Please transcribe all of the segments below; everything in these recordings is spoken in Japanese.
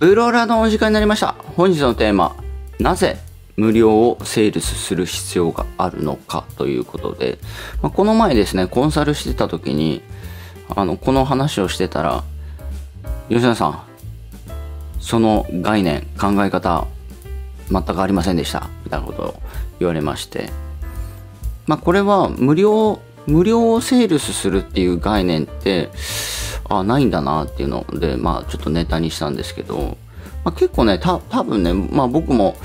ブロラのお時間になりました。本日のテーマ、なぜ無料をセールスする必要があるのかということで、まあ、この前ですね、コンサルしてた時に、あの、この話をしてたら、吉野さん、その概念、考え方、全くありませんでした、みたいなことを言われまして、まあ、これは無料、無料をセールスするっていう概念って、あないんだなっていうので、まあ、ちょっとネタにしたんですけど、まあ、結構ね、た多分ね、まあ、僕も、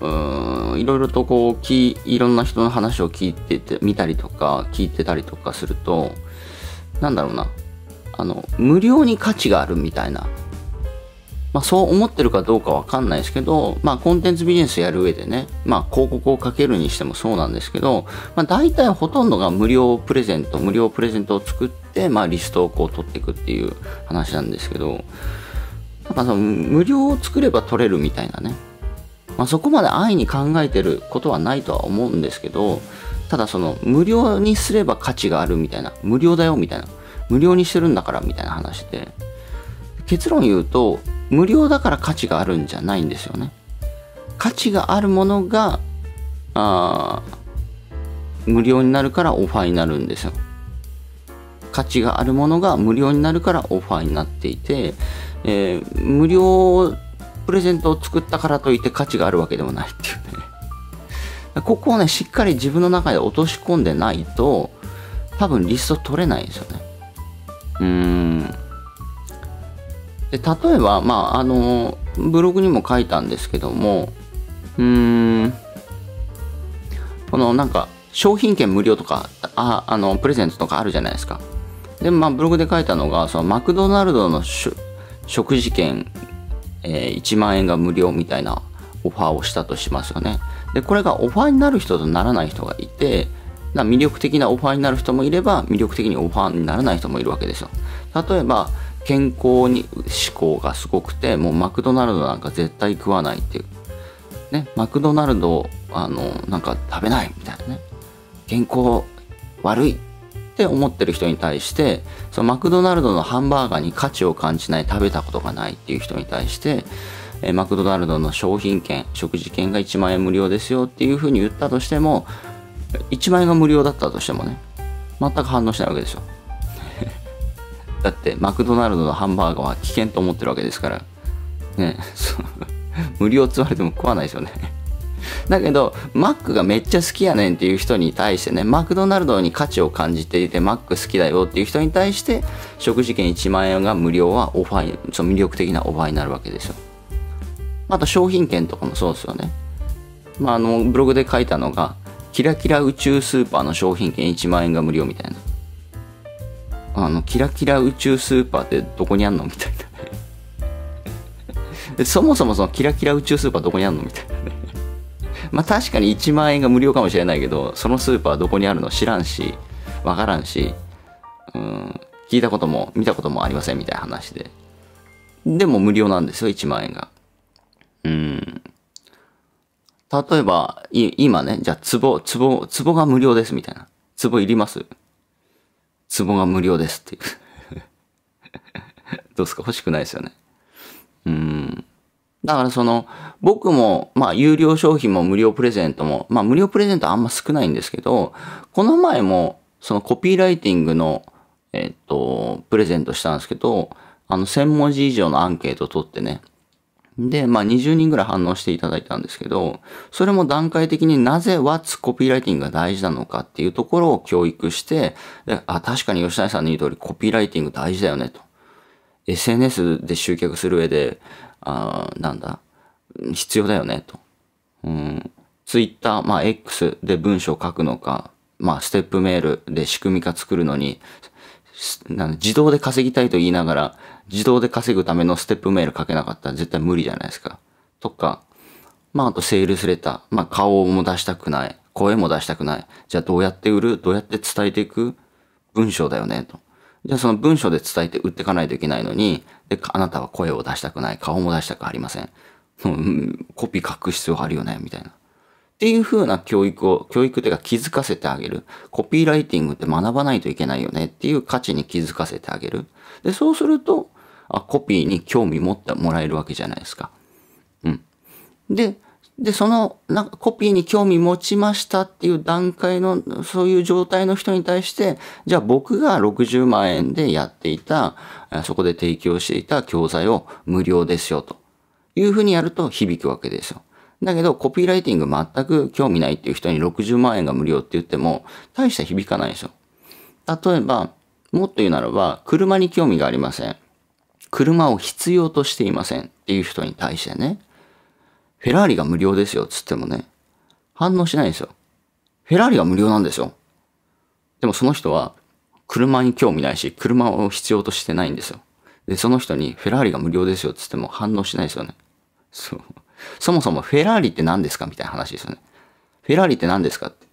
いろいろとこうき、いろんな人の話を聞いてて、見たりとか、聞いてたりとかすると、なんだろうな、あの、無料に価値があるみたいなまあ、そう思ってるかどうかわかんないですけど、まあ、コンテンツビジネスやる上でね、まあ、広告をかけるにしてもそうなんですけど、まあ、大体ほとんどが無料プレゼント無料プレゼントを作って、まあ、リストをこう取っていくっていう話なんですけどなんかその無料を作れば取れるみたいなね、まあ、そこまで安易に考えてることはないとは思うんですけどただその無料にすれば価値があるみたいな無料だよみたいな無料にしてるんだからみたいな話で。結論言うと無料だから価値があるんじゃないんですよね。価値があるものがあ無料になるからオファーになるんですよ。価値があるものが無料になるからオファーになっていて、えー、無料プレゼントを作ったからといって価値があるわけでもないっていうね。ここをね、しっかり自分の中で落とし込んでないと、多分リスト取れないんですよね。うーん。で例えば、まあ、あのブログにも書いたんですけどもうーんこのなんか商品券無料とかああのプレゼントとかあるじゃないですかでまあブログで書いたのがそのマクドナルドの食事券、えー、1万円が無料みたいなオファーをしたとしますよねでこれがオファーになる人とならない人がいて魅力的なオファーになる人もいれば魅力的にオファーにならない人もいるわけですよ例えば健康に思考がすごくてもうマクドナルドなんか絶対食わないっていうねマクドナルドあのなんか食べないみたいなね健康悪いって思ってる人に対してそのマクドナルドのハンバーガーに価値を感じない食べたことがないっていう人に対してえマクドナルドの商品券食事券が1万円無料ですよっていうふうに言ったとしても1万円が無料だったとしてもね全く反応しないわけですよだってマクドナルドのハンバーガーは危険と思ってるわけですからね 無料つまれても食わないですよね だけどマックがめっちゃ好きやねんっていう人に対してねマクドナルドに価値を感じていてマック好きだよっていう人に対して食事券1万円が無料はオファーその魅力的なオファーになるわけですよあと商品券とかもそうですよねまああのブログで書いたのがキラキラ宇宙スーパーの商品券1万円が無料みたいなあの、キラキラ宇宙スーパーってどこにあんのみたいなねそもそもそのキラキラ宇宙スーパーどこにあんのみたいなねまあ確かに1万円が無料かもしれないけど、そのスーパーどこにあるの知らんし、わからんし、うん、聞いたことも見たこともありませんみたいな話で。でも無料なんですよ、1万円が。うん。例えば、い、今ね、じゃあ、壺、壺、壺が無料ですみたいな。壺いりますツボが無料ですっていう どうですか欲しくないですよね。うん。だからその、僕も、まあ、有料商品も無料プレゼントも、まあ、無料プレゼントあんま少ないんですけど、この前も、そのコピーライティングの、えっと、プレゼントしたんですけど、あの、1000文字以上のアンケート取ってね、で、まあ20人ぐらい反応していただいたんですけど、それも段階的になぜワッツコピーライティングが大事なのかっていうところを教育して、あ、確かに吉谷さんの言う通りコピーライティング大事だよねと。SNS で集客する上で、あなんだ、必要だよねと。うん、Twitter、まあ X で文章を書くのか、まあステップメールで仕組み化作るのに、自動で稼ぎたいと言いながら、自動で稼ぐためのステップメール書けなかったら絶対無理じゃないですか。とか、まああとセールスレター。まあ顔も出したくない。声も出したくない。じゃあどうやって売るどうやって伝えていく文章だよね、と。じゃあその文章で伝えて売っていかないといけないのに、で、あなたは声を出したくない。顔も出したくありません。うん、コピー書く必要あるよね、みたいな。っていう風な教育を、教育というか気づかせてあげる。コピーライティングって学ばないといけないよねっていう価値に気づかせてあげる。で、そうすると、あコピーに興味持ってもらえるわけじゃないですか。うん。で、で、その、なんかコピーに興味持ちましたっていう段階の、そういう状態の人に対して、じゃあ僕が60万円でやっていた、そこで提供していた教材を無料ですよというふうにやると響くわけですよ。だけど、コピーライティング全く興味ないっていう人に60万円が無料って言っても、大した響かないですよ。例えば、もっと言うならば、車に興味がありません。車を必要としていませんっていう人に対してね、フェラーリが無料ですよっつってもね、反応しないんですよ。フェラーリが無料なんですよ。でもその人は車に興味ないし、車を必要としてないんですよ。で、その人にフェラーリが無料ですよっつっても反応しないですよね。そう。そもそもフェラーリって何ですかみたいな話ですよね。フェラーリって何ですかって。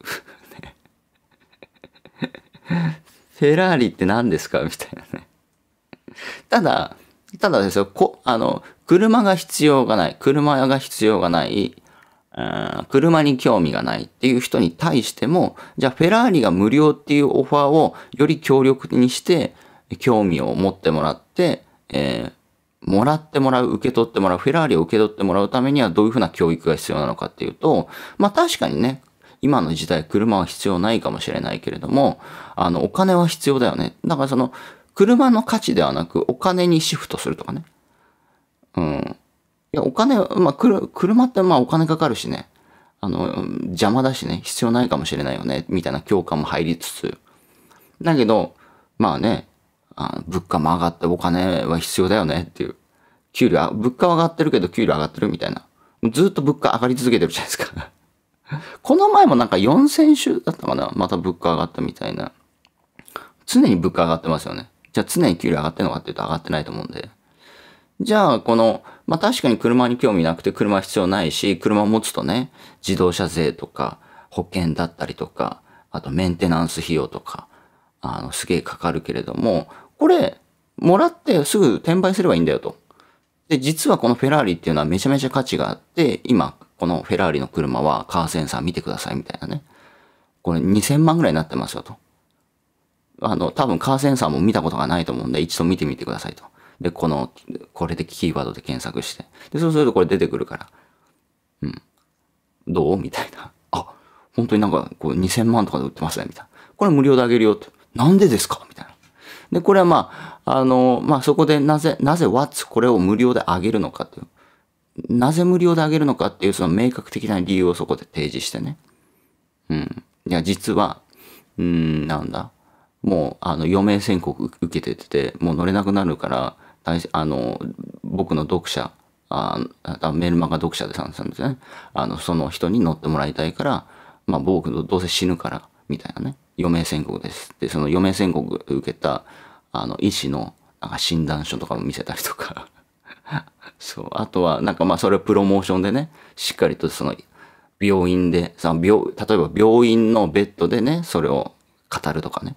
フェラーリって何ですかみたいなね。ただ、ただですよ、こ、あの、車が必要がない、車が必要がない、車に興味がないっていう人に対しても、じゃあフェラーリが無料っていうオファーをより強力にして、興味を持ってもらって、えー、もらってもらう、受け取ってもらう、フェラーリを受け取ってもらうためにはどういうふうな教育が必要なのかっていうと、まあ確かにね、今の時代車は必要ないかもしれないけれども、あの、お金は必要だよね。だからその、車の価値ではなくお金にシフトするとかね。うん。いや、お金、まあ、車ってまあお金かかるしね。あの、邪魔だしね、必要ないかもしれないよね、みたいな共感も入りつつ。だけど、まあね、あ物価も上がってお金は必要だよねっていう。給料、物価は上がってるけど給料上がってるみたいな。ずっと物価上がり続けてるじゃないですか この前もなんか4000週だったかなまた物価上がったみたいな。常に物価上がってますよね。じゃあ常に給料上がってるのかっていうと上がってないと思うんで。じゃあ、この、まあ、確かに車に興味なくて車必要ないし、車を持つとね、自動車税とか、保険だったりとか、あとメンテナンス費用とか、あの、すげえかかるけれども、これ、もらってすぐ転売すればいいんだよと。で、実はこのフェラーリっていうのはめちゃめちゃ価値があって、今、このフェラーリの車はカーセンサー見てくださいみたいなね。これ2000万ぐらいになってますよと。あの、多分カーセンサーも見たことがないと思うんで、一度見てみてくださいと。で、この、これでキーワードで検索して。で、そうするとこれ出てくるから。うん。どうみたいな。あ、本当になんか、こう2000万とかで売ってますね、みたいな。これ無料であげるよって。なんでですかみたいな。で、これはまあ、あの、まあそこでなぜ、なぜ What's これを無料であげるのかっていう。なぜ無料であげるのかっていうその明確的な理由をそこで提示してね。うん。いや、実は、うん、なんだ。もう、あの、余命宣告受けてて、もう乗れなくなるから、あの、僕の読者、あメルマガ読者でさんですね。あの、その人に乗ってもらいたいから、まあ僕どうせ死ぬから、みたいなね。余命宣告です。で、その余命宣告受けた、あの、医師の、なんか診断書とかも見せたりとか。そう。あとは、なんかまあそれをプロモーションでね、しっかりとその、病院で、の病例えば病院のベッドでね、それを語るとかね。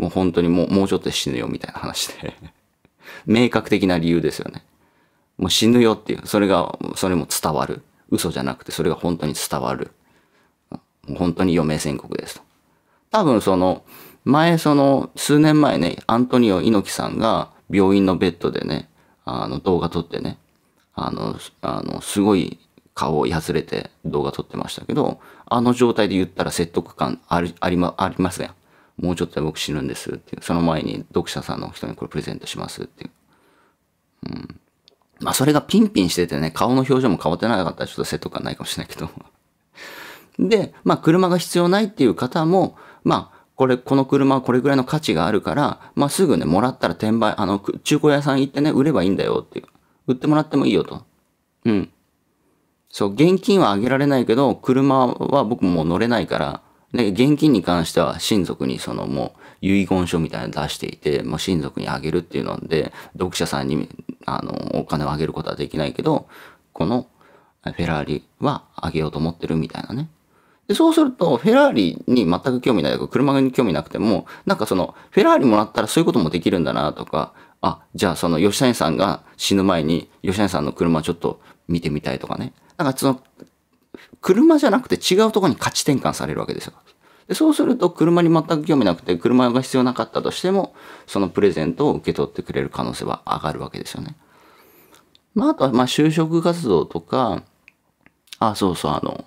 もう本当にもうもうちょっと死ぬよみたいな話で 明確的な理由ですよね。もう死ぬよっていう、それが、それも伝わる。嘘じゃなくて、それが本当に伝わる。本当に余命宣告ですと。多分その、前その、数年前ね、アントニオ猪木さんが病院のベッドでね、あの動画撮ってね、あの、あの、すごい顔をやつれて動画撮ってましたけど、あの状態で言ったら説得感あり、ありま、ありません。もうちょっとで僕死ぬんですっていう、その前に読者さんの人にこれプレゼントしますっていう。うん。まあそれがピンピンしててね、顔の表情も変わってなかったらちょっと説得感ないかもしれないけど。で、まあ車が必要ないっていう方も、まあこれ、この車はこれぐらいの価値があるから、まあすぐね、もらったら転売、あの、中古屋さん行ってね、売ればいいんだよっていう。売ってもらってもいいよと。うん。そう、現金はあげられないけど、車は僕も乗れないから、で、現金に関しては親族にそのもう遺言書みたいなの出していて、もう親族にあげるっていうので、読者さんにあのお金をあげることはできないけど、このフェラーリはあげようと思ってるみたいなね。で、そうすると、フェラーリに全く興味ないとか、車に興味なくても、なんかその、フェラーリもらったらそういうこともできるんだなとか、あ、じゃあその吉谷さんが死ぬ前に、吉谷さんの車ちょっと見てみたいとかね。なんかその車じゃなくて違うとこに価値転換されるわけですよ。でそうすると車に全く興味なくて車が必要なかったとしてもそのプレゼントを受け取ってくれる可能性は上がるわけですよね。まあ、あとはまあ就職活動とかあそうそうあの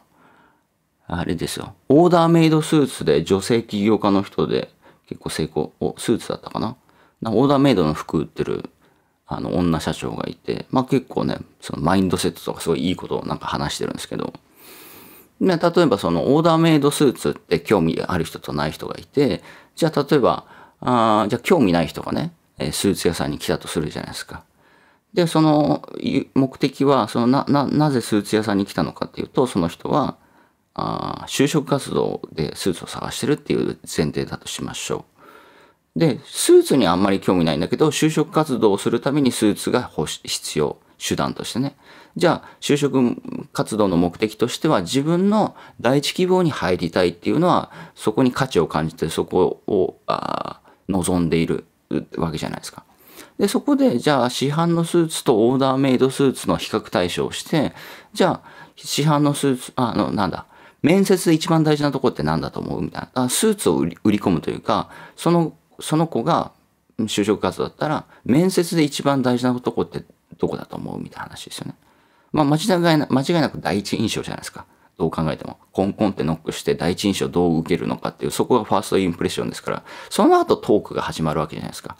あれですよオーダーメイドスーツで女性起業家の人で結構成功おスーツだったかなオーダーメイドの服売ってるあの女社長がいて、まあ、結構ねそのマインドセットとかすごいいいことをなんか話してるんですけど例えばそのオーダーメイドスーツって興味ある人とない人がいて、じゃあ例えば、あじゃあ興味ない人がね、スーツ屋さんに来たとするじゃないですか。で、その目的は、そのな、な、なぜスーツ屋さんに来たのかっていうと、その人は、あ就職活動でスーツを探してるっていう前提だとしましょう。で、スーツにあんまり興味ないんだけど、就職活動をするためにスーツが必要、手段としてね。じゃあ就職活動の目的としては自分の第一希望に入りたいっていうのはそこに価値を感じてそこをあ望んでいるわけじゃないですか。で、そこで、じゃあ市販のスーツとオーダーメイドスーツの比較対象をして、じゃあ市販のスーツ、あの、なんだ、面接で一番大事なとこって何だと思うみたいな。スーツを売り込むというか、その、その子が就職活動だったら、面接で一番大事なとこってどこだと思うみたいな話ですよね。まあ、間違いな間違いなく第一印象じゃないですか。どう考えても。コンコンってノックして第一印象どう受けるのかっていう、そこがファーストインプレッションですから、その後トークが始まるわけじゃないですか。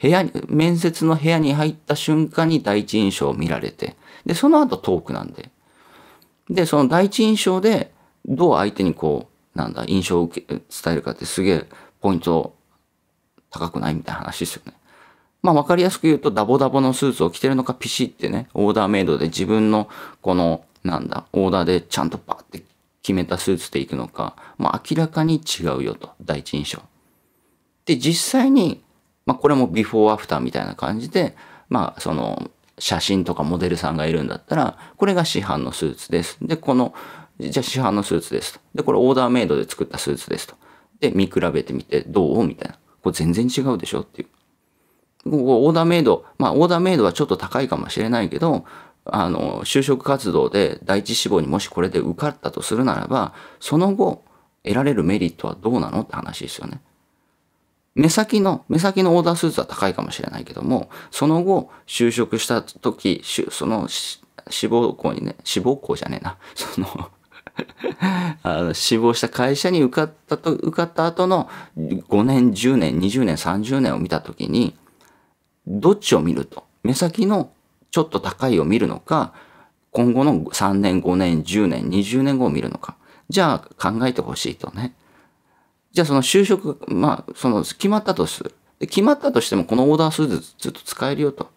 部屋に、面接の部屋に入った瞬間に第一印象を見られて、で、その後トークなんで。で、その第一印象で、どう相手にこう、なんだ、印象を受け伝えるかってすげえポイント高くないみたいな話ですよね。まあ分かりやすく言うとダボダボのスーツを着てるのかピシってね、オーダーメイドで自分のこの、なんだ、オーダーでちゃんとパーって決めたスーツで行くのか、まあ明らかに違うよと、第一印象。で、実際に、まあこれもビフォーアフターみたいな感じで、まあその写真とかモデルさんがいるんだったら、これが市販のスーツです。で、この、じゃあ市販のスーツですと。で、これオーダーメイドで作ったスーツですと。で、見比べてみて、どうみたいな。これ全然違うでしょっていう。オーダーメイド、まあ、オーダーメイドはちょっと高いかもしれないけど、あの、就職活動で第一志望にもしこれで受かったとするならば、その後、得られるメリットはどうなのって話ですよね。目先の、目先のオーダースーツは高いかもしれないけども、その後、就職した時、その、志望校にね、志望校じゃねえな、その あの死亡した会社に受かったと、受かった後の5年、10年、20年、30年を見たときに、どっちを見ると。目先のちょっと高いを見るのか、今後の3年、5年、10年、20年後を見るのか。じゃあ考えてほしいとね。じゃあその就職、まあ、その決まったとする。決まったとしてもこのオーダー数ーツずっと使えるよと。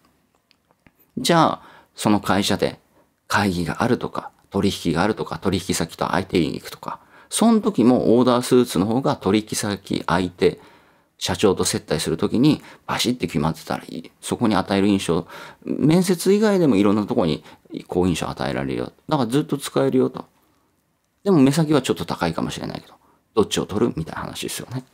じゃあ、その会社で会議があるとか、取引があるとか、取引先と相手に行くとか、その時もオーダースーツの方が取引先、相手、社長と接待するときにバシッて決まってたらいい。そこに与える印象、面接以外でもいろんなとこに好印象与えられるよ。だからずっと使えるよと。でも目先はちょっと高いかもしれないけど、どっちを取るみたいな話ですよね。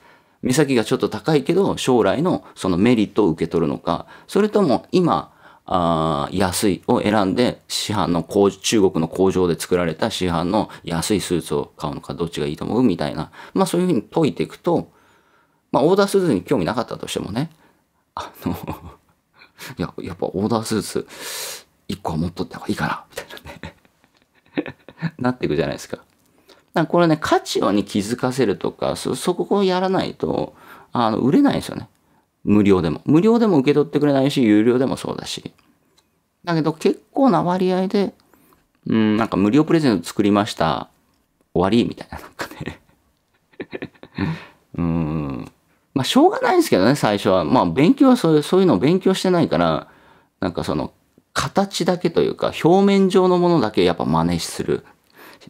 目先がちょっと高いけど、将来のそのメリットを受け取るのか、それとも今、あ安いを選んで市販の工中国の工場で作られた市販の安いスーツを買うのかどっちがいいと思うみたいなまあそういうふうに解いていくとまあ、オーダースーツに興味なかったとしてもね、あの いや、やっぱオーダースーツ、1個は持っとった方がいいかな、みたいなね なっていくじゃないですか。だかこれね、価値をに気づかせるとか、そ、そこをやらないと、あの、売れないんですよね。無料でも。無料でも受け取ってくれないし、有料でもそうだし。だけど結構な割合で、うん、なんか無料プレゼント作りました。終わりみたいな、なんかねまあ、しょうがないんですけどね、最初は。まあ、勉強はそういう、そういうのを勉強してないから、なんかその、形だけというか、表面上のものだけやっぱ真似する。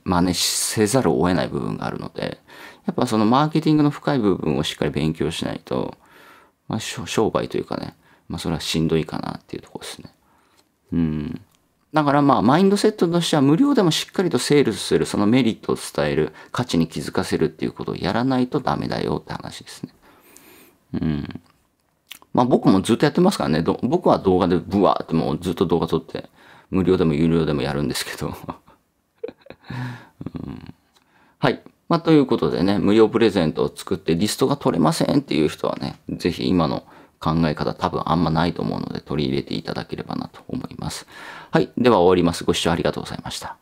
真似せざるを得ない部分があるので、やっぱそのマーケティングの深い部分をしっかり勉強しないと、まあ、商売というかね、まあ、それはしんどいかなっていうとこですね。うん。だからまあ、マインドセットとしては無料でもしっかりとセールスする、そのメリットを伝える、価値に気づかせるっていうことをやらないとダメだよって話ですね。うん。まあ僕もずっとやってますからね。僕は動画でブワーってもうずっと動画撮って、無料でも有料でもやるんですけど。うん、はい。まあということでね、無料プレゼントを作ってリストが取れませんっていう人はね、ぜひ今の考え方多分あんまないと思うので取り入れていただければなと思います。はい。では終わります。ご視聴ありがとうございました。